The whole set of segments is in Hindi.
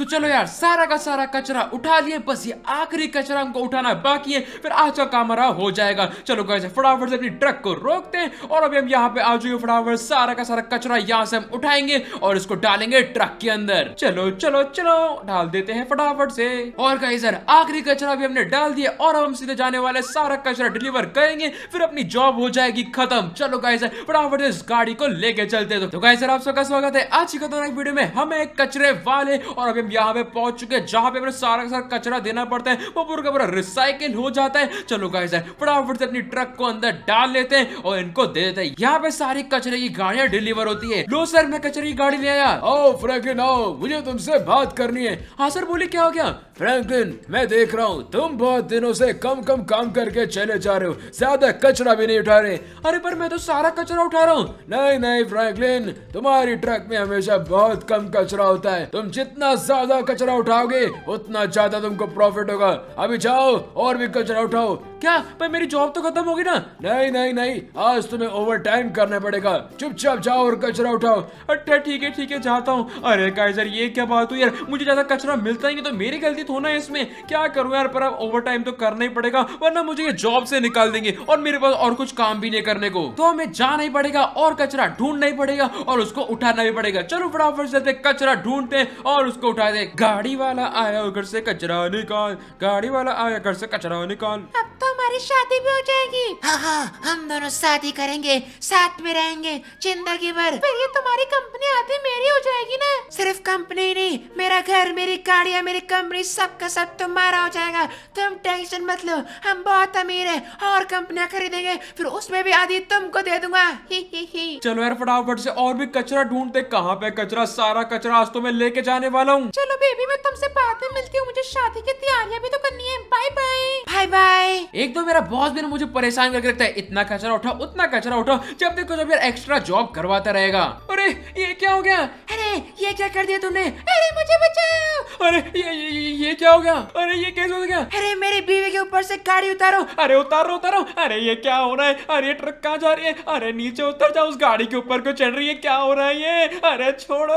तो चलो यार सारा का सारा कचरा उठा लिए बस ये आखिरी कचरा हमको उठाना बाकी है फिर आज का हमारा हो जाएगा चलो गए फटाफट से अपनी ट्रक को रोकते हैं और अभी हम यहाँ पे आ चुके फटाफट सारा का सारा कचरा यहाँ से हम उठाएंगे और इसको डालेंगे ट्रक के अंदर चलो चलो चलो डाल देते हैं फटाफट से और कहीं सर आखिरी कचरा भी हमने डाल दिया और हम सीधे जाने वाले सारा कचरा डिलीवर करेंगे फिर अपनी जॉब हो जाएगी खत्म चलो गाय सर फटाफट इस गाड़ी को लेके चलते तो गाय तो सर आप सबका स्वागत है आज की वीडियो में हमें कचरे वाले और अभी यहाँ पे पहुंच चुके हैं जहां पे हमें सारा का सारा कचरा देना पड़ता है वो पूरा का पूरा रिसाइकिल हो जाता है चलो गाइस यार फटाफट से अपनी ट्रक को अंदर डाल लेते हैं और इनको दे देते हैं यहाँ पे सारी कचरे की गाड़िया डिलीवर होती है लो सर मैं कचरे की गाड़ी ले आया ओ फ्रैंकलिन आओ मुझे तुमसे बात करनी है हाँ सर बोले क्या हो गया फ्रैंकलिन मैं देख रहा हूँ तुम बहुत दिनों से कम कम काम करके चले जा रहे हो ज्यादा कचरा भी नहीं उठा रहे अरे पर मैं तो सारा कचरा उठा रहा हूँ नहीं नहीं फ्रैंकलिन तुम्हारी ट्रक में हमेशा बहुत कम कचरा होता है तुम जितना ज्यादा कचरा उठाओगे उतना ज्यादा तुमको प्रॉफिट होगा अभी जाओ और भी कचरा उठाओ क्या पर मेरी जॉब तो खत्म होगी ना नहीं नहीं नहीं आज तुम्हें ओवर टाइम करना पड़ेगा चुपचाप जाओ और कचरा उठाओ अच्छा ठीक है ठीक है जाता हूँ अरे काइजर ये क्या बात हुई यार मुझे ज्यादा कचरा मिलता ही नहीं तो मेरी गलती तो होना है इसमें क्या करूँ यार पर अब ओवर टाइम तो करना ही पड़ेगा वरना मुझे ये जॉब से निकाल देंगे और मेरे पास और कुछ काम भी नहीं करने को तो हमें जाना ही पड़ेगा और कचरा ढूंढना ही पड़ेगा और उसको उठाना भी पड़ेगा चलो फटाफट से कचरा ढूंढते और उसको उठा दे गाड़ी वाला आया घर से कचरा निकाल गाड़ी वाला आया घर से कचरा निकाल अब तो हमारी शादी भी हो जाएगी हाँ हाँ हम दोनों शादी करेंगे साथ में रहेंगे जिंदगी भर फिर ये तुम्हारी कंपनी आधी मेरी हो जाएगी ना सिर्फ कंपनी ही नहीं मेरा घर मेरी गाड़िया मेरी कंपनी सब का सब तुम्हारा हो जाएगा तुम टेंशन मत लो हम बहुत अमीर है और कंपनियाँ खरीदेंगे फिर उसमें भी आधी तुमको दे दूंगा ही ही ही चलो यार फटाफट से और भी कचरा ढूंढते कहाँ पे कचरा सारा कचरा आज तो मैं लेके जाने वाला हूँ चलो बेबी मैं तुमसे बाद में मिलती हूँ मुझे शादी की तैयारियाँ भी तो करनी है बाय बाय बाय बाय एक तो मेरा बॉस भी मुझे परेशान करके रखता है इतना कचरा उठा उतना कचरा उठा जब देखो जब यार एक्स्ट्रा जॉब करवाता रहेगा अरे ये क्या हो गया अरे ये क्या कर दिया तुमने अरे मुझे बचाओ अरे ये ये, ये क्या हो गया अरे ये कैसे हो गया अरे मेरी बीवी के ऊपर से गाड़ी उतारो अरे उतारो उतारो अरे ये क्या हो रहा है अरे ट्रक कहाँ जा रही है अरे नीचे उतर जाओ उस गाड़ी के ऊपर को चढ़ रही है क्या हो रहा है ये अरे छोड़ो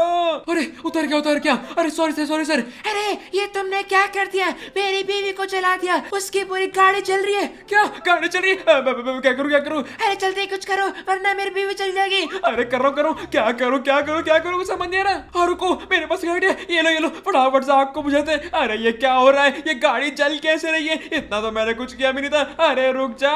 अरे उतर क्या उतर क्या अरे सॉरी सर सॉरी सर अरे ये तुमने क्या कर दिया मेरी बीवी को चला दिया उसकी पूरी गाड़ी चल रही है क्या गाड़ी चल रही है क्या करूँ क्या करूँ अरे चलते कुछ करो वरना मेरी बीवी चल जाएगी अरे करो करो क्या करो क्या करो क्या करो मन नहीं आ रहा रुको मेरे पास गाड़ी है ये लो ये लो फटाफट से आग को बुझाते अरे ये क्या हो रहा है ये गाड़ी जल कैसे रही है इतना तो मैंने कुछ किया भी नहीं था अरे रुक जा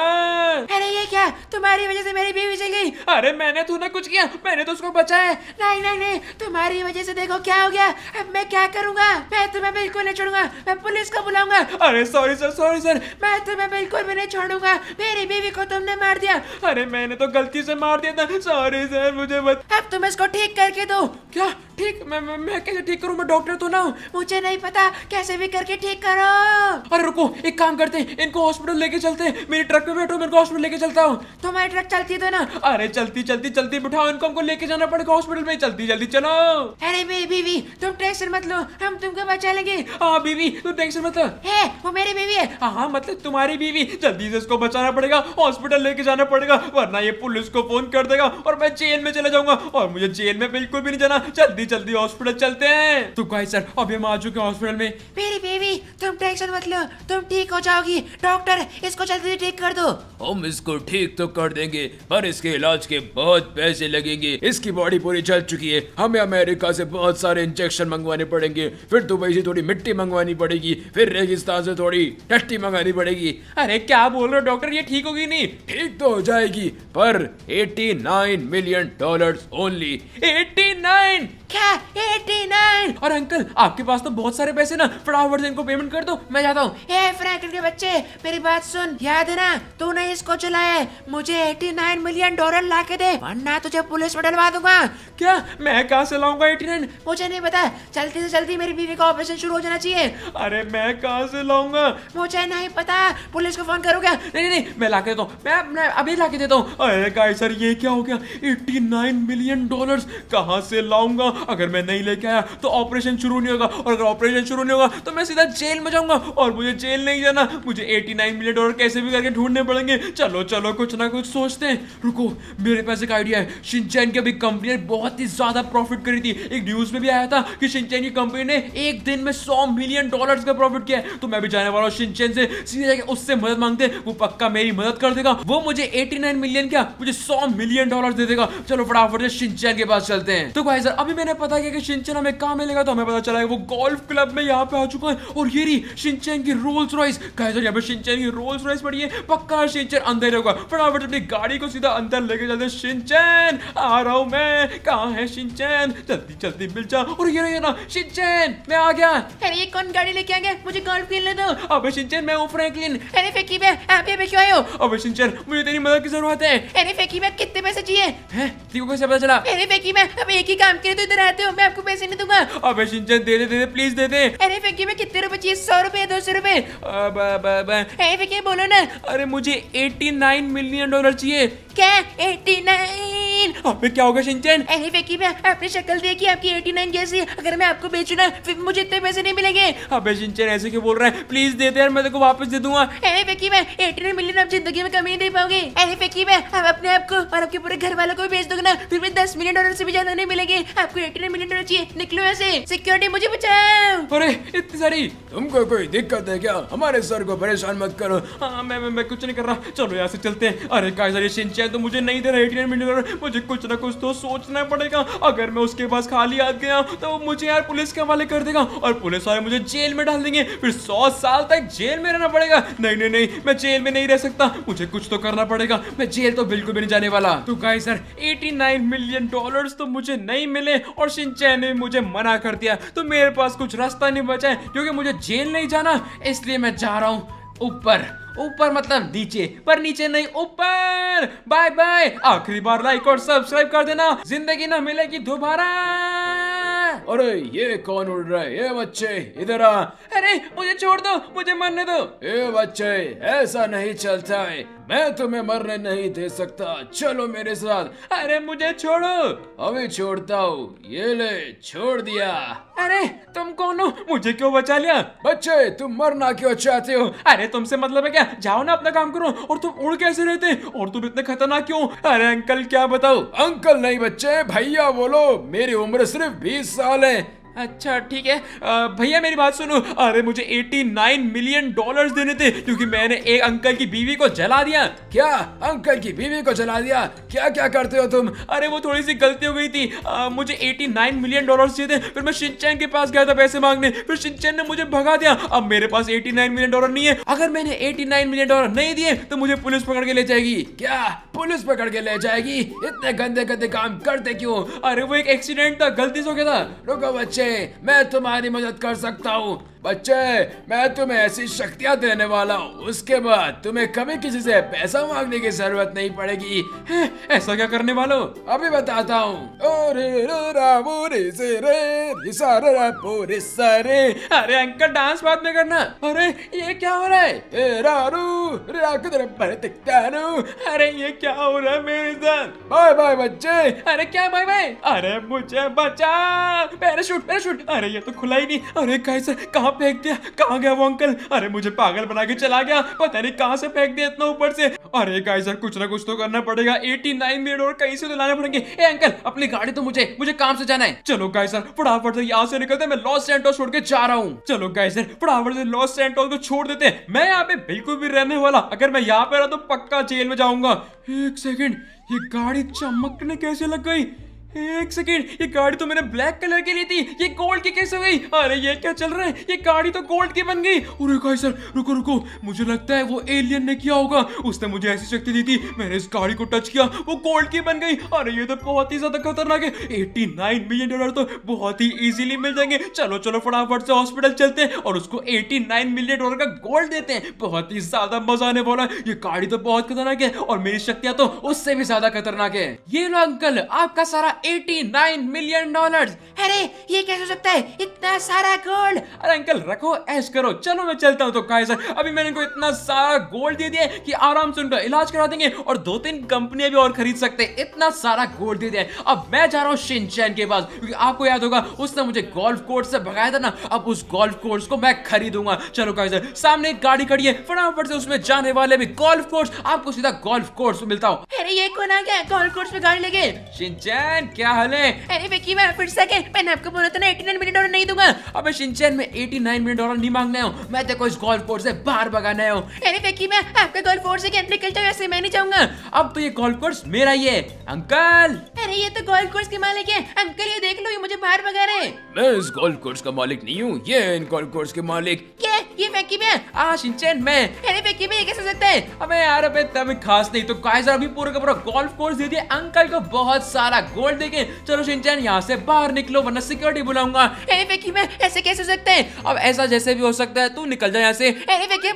अरे ये क्या तुम्हारी वजह से मेरी बीवी जल गई अरे मैंने तो ना कुछ किया मैंने तो उसको बचाया नहीं नहीं नहीं तुम्हारी वजह से देखो क्या हो गया अब मैं क्या करूंगा मैं तुम्हें बिल्कुल नहीं छोड़ूंगा मैं पुलिस को बुलाऊंगा अरे सॉरी सर सॉरी सर मैं तुम्हें बिल्कुल भी नहीं छोड़ूंगा मेरी बीवी को तुमने मार दिया अरे मैंने तो गलती से मार दिया था सॉरी सर मुझे बत... अब तुम इसको ठीक करके दो क्या ठीक मैं, मैं, मैं कैसे ठीक करूँ मैं डॉक्टर तो ना हूँ मुझे नहीं पता कैसे भी करके ठीक करो अरे रुको एक काम करते हैं इनको हॉस्पिटल लेके चलते हैं मेरी ट्रक पे बैठो मैं इनको हॉस्पिटल लेके चलता हूँ तुम्हारी तो ट्रक चलती तो ना अरे चलती चलती चलती बिठाओ इनको हमको लेके जाना पड़ेगा हॉस्पिटल में जल्दी जल्दी चलो अरे मेरी बीवी तुम टेंशन मत लो हम तुमको बचा लेंगे हाँ बीवी तुम टेंशन मत लो है वो मेरी बीवी है हाँ, हाँ मतलब तुम्हारी बीवी जल्दी से इसको बचाना पड़ेगा हॉस्पिटल लेके जाना पड़ेगा वरना ये पुलिस को फोन कर देगा और मैं जेल में चला जाऊंगा और मुझे जेल में बिल्कुल भी नहीं जाना जल्दी जल्दी हॉस्पिटल चलते हैं तो गाइस सर अभी हम आ चुके हैं हॉस्पिटल में मेरी बेबी तुम टेंशन मत लो तुम ठीक हो जाओगी डॉक्टर इसको जल्दी ठीक कर दो हम इसको ठीक तो कर देंगे पर इसके इलाज के बहुत पैसे लगेंगे इसकी बॉडी पूरी जल चुकी है हमें अमेरिका से बहुत सारे इंजेक्शन मंगवाने पड़ेंगे फिर दुबई से थोड़ी मिट्टी मंगवानी पड़ेगी फिर रेगिस्तान से थोड़ी टट्टी मंगानी पड़ेगी अरे क्या बोल रहे हो डॉक्टर ये ठीक होगी नहीं ठीक तो हो जाएगी पर 89 मिलियन डॉलर्स ओनली 89 in. क्या 89 और अंकल आपके पास तो बहुत सारे पैसे ना फटाफट से इनको पेमेंट कर दो मैं जाता हूँ ए फ्रैंकलिन के बच्चे मेरी बात सुन याद है ना तूने इसको चलाया मुझे 89 मिलियन डॉलर लाके दे वरना तुझे पुलिस में डलवा दूंगा क्या मैं कहाँ से लाऊंगा 89 मुझे नहीं पता जल्दी से जल्दी मेरी बीवी का ऑपरेशन शुरू हो जाना चाहिए अरे मैं कहाँ से लाऊंगा मुझे नहीं पता पुलिस को फोन करो क्या नहीं नहीं मैं ला देता हूँ मैं, अपने अभी ला देता हूँ अरे गाइस सर ये क्या हो गया 89 मिलियन डॉलर्स कहाँ से लाऊंगा अगर मैं नहीं लेके आया तो ऑपरेशन शुरू नहीं होगा और अगर ऑपरेशन शुरू नहीं होगा तो मैं सीधा जेल में जाऊंगा और मुझे जेल नहीं जाना मुझे एटी नाइन मिलियन डॉलर कैसे भी करके ढूंढने पड़ेंगे चलो चलो कुछ ना कुछ सोचते हैं रुको मेरे पास एक आइडिया है शिनचैन की अभी कंपनी ने बहुत ही ज्यादा प्रॉफिट करी थी एक न्यूज में भी आया था कि शिनचैन की कंपनी ने एक दिन में सौ मिलियन डॉलर का प्रॉफिट किया है तो मैं भी जाने वाला हूँ शिनचैन से सीधे जाके उससे मदद मांगते वो पक्का मेरी मदद कर देगा वो मुझे एटी मिलियन क्या मुझे सौ मिलियन डॉलर दे देगा चलो फटाफट से शिनचैन के पास चलते हैं तो भाई सर अभी मैंने मैंने पता किया कि शिंचन हमें कहाँ मिलेगा तो हमें पता चला है वो गोल्फ क्लब में यहाँ पे आ चुका है और ये रही शिंचन की रोल्स रॉइस कहे कैसे यहाँ पे शिंचन की रोल्स रॉइस पड़ी है पक्का शिंचन अंदर होगा फटाफट अपनी गाड़ी को सीधा अंदर लेके जाते हैं शिंचन आ रहा हूँ मैं कहाँ है शिंचन जल्दी जल्दी मिल जा और ये रही ना शिंचन मैं आ गया अरे कौन गाड़ी लेके आ गया मुझे गोल्फ खेलने दो अबे शिंचन मैं हूँ फ्रैंकलिन अरे फेकी मैं आप यहाँ पे क्यों आयो हो अबे शिनचन मुझे तेरी मदद की जरूरत है अरे फेकी मैं कितने पैसे चाहिए है तेरे कैसे पता चला अरे फेकी मैं अब एक ही काम के लिए तो रहते हो मैं आपको पैसे नहीं दूंगा अबे Shinchan they they they they please दे दे अरे फिकी में कितने रुपए चाहिए सौ रुपए दो सौ रुपए अरे फिकी बोलो ना अरे मुझे एटी नाइन मिलियन डॉलर चाहिए क्या एटी नाइन नाइन अबे क्या होगा सिंचन अरे फेकी मैं अपनी शक्ल देखी आपकी एटी नाइन जैसी अगर मैं आपको बेचूंगा फिर मुझे इतने पैसे नहीं मिलेंगे अबे सिंचन ऐसे क्यों बोल रहे हैं प्लीज दे दे यार मैं तेको वापस दे दूंगा अरे फेकी मैं एटी नाइन मिलियन आप जिंदगी में कमी नहीं दे पाओगे अरे फेकी मैं आप अपने आपको और आपके पूरे घर वालों को भी बेच दूंगा फिर भी दस मिलियन डॉलर से भी ज्यादा नहीं मिलेंगे आपको एटी नाइन मिलियन डॉलर चाहिए निकलो ऐसे सिक्योरिटी मुझे बचाओ अरे इतनी सारी तुमको कोई दिक्कत है क्या हमारे सर को परेशान मत करो हाँ मैं मैं कुछ नहीं कर रहा चलो यहाँ से चलते हैं अरे का सिंचन तो मुझे नहीं दे रहा एटी नाइन मिलियन डॉलर मुझे मुझे कुछ ना कुछ तो सोचना पड़ेगा अगर मैं उसके पास खाली आ गया तो वो मुझे यार पुलिस के हवाले कर देगा और पुलिस वाले मुझे जेल में डाल देंगे फिर सौ साल तक जेल में रहना पड़ेगा नहीं नहीं नहीं मैं जेल में नहीं रह सकता मुझे कुछ तो करना पड़ेगा मैं जेल तो बिल्कुल भी नहीं जाने वाला तो गाय सर एटी मिलियन डॉलर तो मुझे नहीं मिले और सिंचैन ने मुझे मना कर दिया तो मेरे पास कुछ रास्ता नहीं बचा है क्योंकि मुझे जेल नहीं जाना इसलिए मैं जा रहा हूँ ऊपर ऊपर मतलब नीचे पर नीचे नहीं ऊपर बाय बाय आखिरी बार लाइक और सब्सक्राइब कर देना जिंदगी ना मिलेगी दोबारा अरे ये कौन उड़ रहा है ये बच्चे इधर आ अरे मुझे छोड़ दो मुझे मरने दो ये बच्चे ऐसा नहीं चलता है मैं तुम्हें मरने नहीं दे सकता चलो मेरे साथ अरे मुझे छोड़ो अभी छोड़ता हूँ ये ले छोड़ दिया अरे तुम कौन हो मुझे क्यों बचा लिया बच्चे तुम मरना क्यों चाहते हो अरे तुमसे मतलब है क्या जाओ ना अपना काम करो और तुम उड़ कैसे रहते और तुम इतने खतरनाक क्यों अरे अंकल क्या बताओ अंकल नहीं बच्चे भैया बोलो मेरी उम्र सिर्फ बीस साल है अच्छा ठीक है भैया मेरी बात सुनो अरे मुझे 89 मिलियन डॉलर्स देने थे क्योंकि मैंने एक अंकल की बीवी को जला दिया क्या अंकल की बीवी को जला दिया क्या क्या करते हो तुम अरे वो थोड़ी सी गलती हो गई थी आ, मुझे 89 मिलियन डॉलर्स चाहिए थे फिर मैं सिंचैन के पास गया था पैसे मांगने फिर सिंचैन ने मुझे भगा दिया अब मेरे पास एटी मिलियन डॉलर नहीं है अगर मैंने एटी मिलियन डॉलर नहीं दिए तो मुझे पुलिस पकड़ के ले जाएगी क्या पुलिस पकड़ के ले जाएगी इतने गंदे गंदे काम करते क्यों अरे वो एक एक्सीडेंट था गलती से हो गया था रुको बच्चे मैं तुम्हारी मदद कर सकता हूँ बच्चे मैं तुम्हें ऐसी शक्तियाँ देने वाला हूँ उसके बाद तुम्हें कभी किसी से पैसा मांगने की जरूरत नहीं पड़ेगी ऐसा क्या करने वालों अभी बताता हूँ अरे अंकल डांस बाद में करना अरे ये क्या हो रहा है तेरा रू अरे ये क्या हो रहा है मेरे साथ बाय बाय बच्चे अरे क्या बाय बाय अरे मुझे बचा पैराशूट पैराशूट अरे ये तो खुला ही नहीं अरे कैसे कहा कहाँ फेंक दिया कहाँ गया वो अंकल अरे मुझे पागल बना के चला गया पता नहीं कहाँ से फेंक दिया इतना ऊपर से अरे गाइस यार कुछ ना कुछ तो करना पड़ेगा एटी नाइन मिनट और कहीं से तो लाना पड़ेंगे ए अंकल अपनी गाड़ी तो मुझे मुझे काम से जाना है चलो गाइस यार फटाफट से यहाँ से निकलते मैं लॉस सेंटोस छोड़ के जा रहा हूँ चलो गाइस यार फटाफट से लॉस सेंटोस को छोड़ देते मैं यहाँ पे बिल्कुल भी रहने वाला अगर मैं यहाँ पे रहा तो पक्का जेल में जाऊंगा एक सेकेंड ये गाड़ी चमकने कैसे लग गई एक सेकेंड ये गाड़ी तो मैंने ब्लैक कलर की ली थी ये गोल्ड की कैसे गई अरे ये क्या चल रहा है ये गाड़ी तो गोल्ड की बन गई अरे सर रुको रुको मुझे लगता है वो एलियन ने किया होगा उसने मुझे ऐसी शक्ति दी थी मैंने इस गाड़ी को टच किया वो गोल्ड की बन गई अरे ये तो बहुत ही ज्यादा खतरनाक है एट्टी मिलियन डॉलर तो बहुत ही ईजिली मिल जाएंगे चलो चलो फटाफट से हॉस्पिटल चलते हैं और उसको 89 मिलियन डॉलर का गोल्ड देते हैं बहुत ही ज्यादा मजा आने वाला ये गाड़ी तो बहुत खतरनाक है और मेरी शक्तियां तो उससे भी ज्यादा खतरनाक है ये लो अंकल आपका सारा 89 मिलियन डॉलर्स अरे ये कैसे हो सकता है इतना सारा गोल्ड अरे अंकल रखो ऐश करो चलो मैं चलता हूँ तो काय सर अभी मैंने इनको इतना सारा गोल्ड दे दिया कि आराम से उनका इलाज करा देंगे और दो तीन कंपनियां भी और खरीद सकते हैं इतना सारा गोल्ड दे दिया अब मैं जा रहा हूँ शिनचैन के पास क्योंकि आपको याद होगा उसने मुझे गोल्फ कोर्स से भगाया था ना अब उस गोल्फ कोर्स को मैं खरीदूंगा चलो काय सर सामने एक गाड़ी खड़ी है फटाफट से उसमें जाने वाले भी गोल्फ कोर्स आपको सीधा गोल्फ कोर्स मिलता हूँ अरे ये कौन आ गया गोल्फ कोर्स में गाड़ी लेके शिनचैन क्या हाल है अरे बेकी मैं फिर से के मैंने आपको बोला था ना 89 मिलियन डॉलर नहीं दूंगा अबे शिनचैन में 89 मिलियन डॉलर नहीं मांगने हूं मैं तेरे को इस गोल्फ कोर्स से बाहर भगाने हूं अरे बेकी मैं आपके गोल्फ कोर्स से अंदर निकल जाऊं ऐसे मैं नहीं जाऊंगा अब तो ये गोल्फ कोर्स मेरा ही है अंकल अरे ये तो गोल्फ कोर्स के मालिक है अंकल ये देख लो ये मुझे बाहर भगा रहे हैं मैं इस गोल्फ कोर्स का मालिक नहीं हूं ये इन गोल्फ कोर्स के मालिक क्या ये फैकी मैं आ शिनचैन मैं अरे फैकी मैं ये कैसे सकते हैं अबे यार अबे तुम खास नहीं तो कायजर अभी पूरा का पूरा गोल्फ कोर्स दे दिया अंकल को बहुत सारा गोल्ड कर देंगे चलो शिनचैन यहाँ से बाहर निकलो वरना सिक्योरिटी बुलाऊंगा ऐसे कैसे हो सकते हैं अब ऐसा जैसे भी हो सकता है तू निकल जाए यहाँ से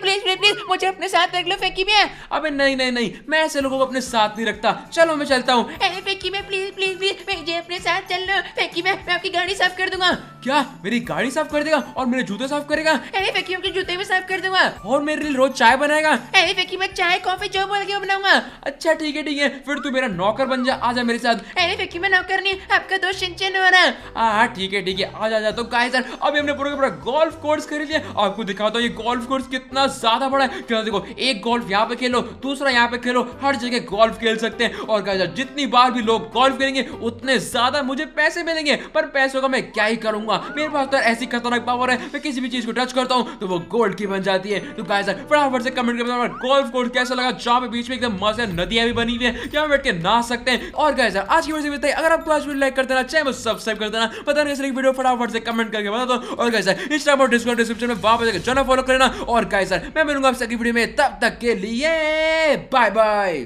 प्लीज प्लीज प्लीज मुझे अपने साथ रख लो फेंकी में अबे नहीं नहीं नहीं मैं ऐसे लोगों को अपने साथ नहीं रखता चलो मैं चलता हूँ फेंकी मैं प्लीज प्लीज प्लीज मुझे अपने साथ चल लो फेंकी में मैं आपकी गाड़ी साफ कर दूंगा क्या मेरी गाड़ी साफ कर देगा और मेरे जूते साफ करेगा अरे फेंकी जूते भी साफ कर दूंगा और मेरे लिए रोज चाय बनाएगा अरे फेंकी मैं चाय कॉफी जो बोल के बनाऊंगा अच्छा ठीक है ठीक है फिर तू मेरा नौकर बन जा आ जा मेरे साथ अरे फेंकी ना आपका दोस्त तो सिंचन हो रहा हाँ ठीक है ठीक है आ जा तो गाइस यार अभी हमने पूरा पूरा गोल्फ कोर्स खरीद लिया आपको दिखाता हूँ ये गोल्फ कोर्स कितना ज्यादा बड़ा है क्या देखो एक गोल्फ यहाँ पे खेलो दूसरा यहाँ पे खेलो हर जगह गोल्फ खेल सकते हैं और गाइस जितनी बार भी लोग गोल्फ खेलेंगे उतने ज्यादा मुझे पैसे मिलेंगे पर पैसों का मैं क्या ही करूंगा मेरे पास तो ऐसी खतरनाक पावर है मैं किसी भी चीज को टच करता हूँ तो वो गोल्ड की बन जाती है तो गाइस फटाफट से कमेंट कर बताओ गोल्फ कोर्स कैसा लगा जहाँ पे बीच में एकदम मस्त नदियां भी बनी हुई है यहाँ बैठ के नहा सकते हैं और गाइस आज की वीडियो अगर आपको आज वीडियो लाइक कर देना चाहे सब्सक्राइब कर देना पता नहीं कैसे वीडियो फटाफट से कमेंट करके बता दो और कैसे इंस्टाग्राम और डिस्कॉर्ड डिस्क्रिप्शन में वापस पर जाना फॉलो करना और कैसे मैं मिलूंगा आपसे अगली वीडियो में तब तक के लिए बाय बाय